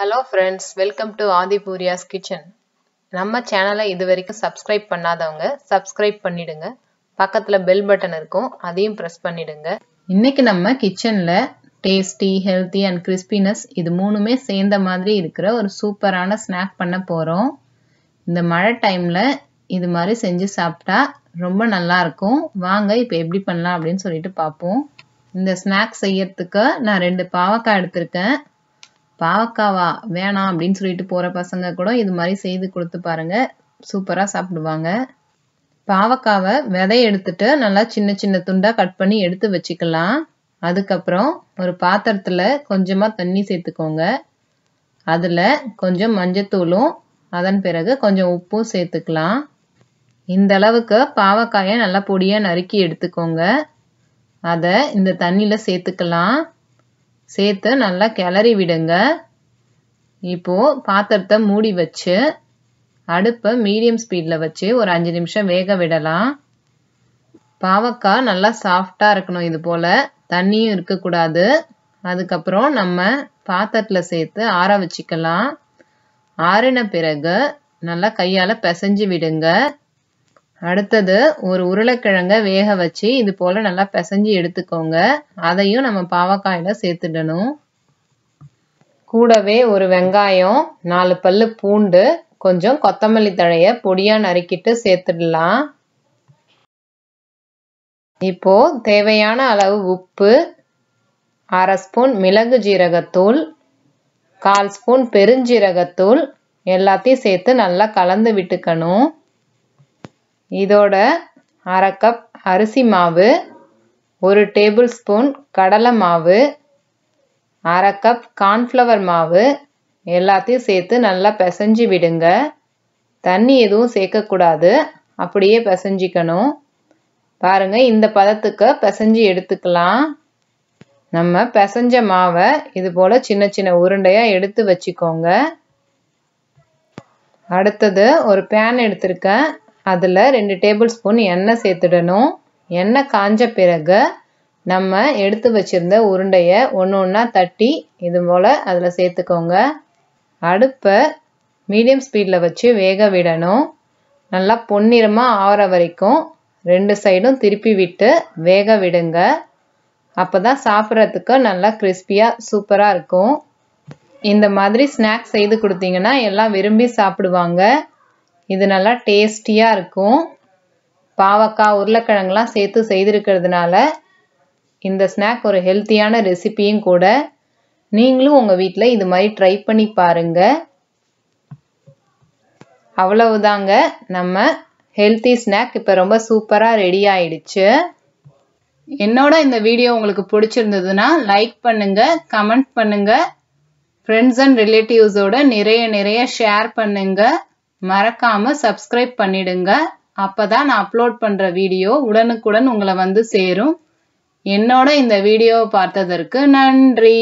hello friends welcome to ஆதிபூரியாஸ் kitchen நம்ம சேனலை இது வரைக்கும் சப்ஸ்கிரைப் பண்ணாதவங்க சப்ஸ்கிரைப் பண்ணிடுங்க பக்கத்தில் பெல் பட்டன் இருக்கும் அதையும் ப்ரெஸ் பண்ணிடுங்க இன்னைக்கு நம்ம கிச்சனில் டேஸ்டி ஹெல்த்தி அண்ட் கிறிஸ்பினஸ் இது மூணுமே சேர்ந்த மாதிரி இருக்கிற ஒரு சூப்பரான ஸ்நாக் பண்ண போகிறோம் இந்த மழை டைமில் இது மாதிரி செஞ்சு சாப்பிட்டா ரொம்ப நல்லாயிருக்கும் வாங்க இப்போ எப்படி பண்ணலாம் அப்படின்னு சொல்லிட்டு பார்ப்போம் இந்த ஸ்நாக் செய்யறதுக்கு நான் ரெண்டு பாவக்காய் எடுத்திருக்கேன் பாவக்காவா வேணாம் அப்படின்னு சொல்லிட்டு போகிற பசங்க கூட இது மாதிரி செய்து கொடுத்து பாருங்க சூப்பராக சாப்பிடுவாங்க பாவக்காவை விதை எடுத்துட்டு நல்லா சின்ன சின்ன துண்டாக கட் பண்ணி எடுத்து வச்சுக்கலாம் அதுக்கப்புறம் ஒரு பாத்திரத்தில் கொஞ்சமாக தண்ணி சேர்த்துக்கோங்க அதில் கொஞ்சம் மஞ்சத்தூளும் அதன் பிறகு கொஞ்சம் உப்பும் சேர்த்துக்கலாம் இந்த அளவுக்கு பாவக்காயை நல்லா பொடியாக நறுக்கி எடுத்துக்கோங்க அதை இந்த தண்ணியில் சேர்த்துக்கலாம் சேர்த்து நல்லா கிளறி விடுங்க இப்போ பாத்திரத்தை மூடி வச்சு அடுப்பை மீடியம் ஸ்பீடில் வச்சு ஒரு அஞ்சு நிமிஷம் வேக விடலாம் பாவக்காய் நல்லா சாஃப்டா இருக்கணும் இது போல் தண்ணியும் இருக்கக்கூடாது அதுக்கப்புறம் நம்ம பாத்திரத்தில் சேர்த்து ஆற வச்சுக்கலாம் ஆறின பிறகு நல்லா கையால் பிசைஞ்சு விடுங்க அடுத்தது ஒரு உருளைக்கிழங்க வேக வச்சு இது போல் நல்லா பிசைஞ்சு எடுத்துக்கோங்க அதையும் நம்ம பாவக்காயில் சேர்த்துடணும் கூடவே ஒரு வெங்காயம் நாலு பல்லு பூண்டு கொஞ்சம் கொத்தமல்லி தழையை பொடியாக நறுக்கிட்டு சேர்த்துடலாம் இப்போ தேவையான அளவு உப்பு அரை ஸ்பூன் மிளகு ஜீரகத்தூள் கால் ஸ்பூன் பெருஞ்சீரகத்தூள் எல்லாத்தையும் சேர்த்து நல்லா கலந்து விட்டுக்கணும் இதோட அரை கப் அரிசி மாவு ஒரு டேபிள் ஸ்பூன் கடலை மாவு அரை கப் கார்ன்ஃப்ளவர் மாவு எல்லாத்தையும் சேர்த்து நல்லா பிசைஞ்சு விடுங்க தண்ணி எதுவும் சேர்க்கக்கூடாது அப்படியே பிசைஞ்சிக்கணும் பாருங்கள் இந்த பதத்துக்கு பிசைஞ்சு எடுத்துக்கலாம் நம்ம பிசைஞ்ச மாவை இது போல் சின்ன சின்ன உருண்டையாக எடுத்து வச்சுக்கோங்க அடுத்தது ஒரு பேன் எடுத்திருக்கேன் அதில் ரெண்டு டேபிள் ஸ்பூன் எண்ணெய் சேர்த்துடணும் எண்ணெய் காஞ்ச பிறகு நம்ம எடுத்து வச்சுருந்த உருண்டையை ஒன்று ஒன்றா தட்டி இது போல் அதில் சேர்த்துக்கோங்க அடுப்பை மீடியம் ஸ்பீடில் வச்சு வேக விடணும் நல்லா பொன்னிறமாக ஆகிற வரைக்கும் ரெண்டு சைடும் திருப்பி விட்டு வேக விடுங்க அப்போ தான் சாப்பிட்றதுக்கு நல்லா கிறிஸ்பியாக சூப்பராக இருக்கும் இந்த மாதிரி ஸ்நாக்ஸ் செய்து கொடுத்தீங்கன்னா எல்லாம் விரும்பி சாப்பிடுவாங்க இது நல்லா டேஸ்டியாக இருக்கும் பாவக்காய் உருளைக்கிழங்குலாம் சேர்த்து செய்திருக்கிறதுனால இந்த ஸ்நாக் ஒரு ஹெல்த்தியான ரெசிபியும் கூட நீங்களும் உங்கள் வீட்டில் இது மாதிரி ட்ரை பண்ணி பாருங்கள் அவ்வளவுதாங்க நம்ம ஹெல்த்தி ஸ்நாக் இப்போ ரொம்ப சூப்பராக ரெடி ஆயிடுச்சு என்னோட இந்த வீடியோ உங்களுக்கு பிடிச்சிருந்ததுன்னா லைக் பண்ணுங்க கமெண்ட் பண்ணுங்க ஃப்ரெண்ட்ஸ் அண்ட் ரிலேட்டிவ்ஸோட நிறைய நிறைய ஷேர் பண்ணுங்கள் மறக்காம சப்ஸ்கிரைப் பண்ணிடுங்க அப்பதான் நான் அப்லோட் பண்ற வீடியோ உடனுக்குடன் உங்களை வந்து சேரும் என்னோட இந்த வீடியோவை பார்த்ததற்கு நன்றி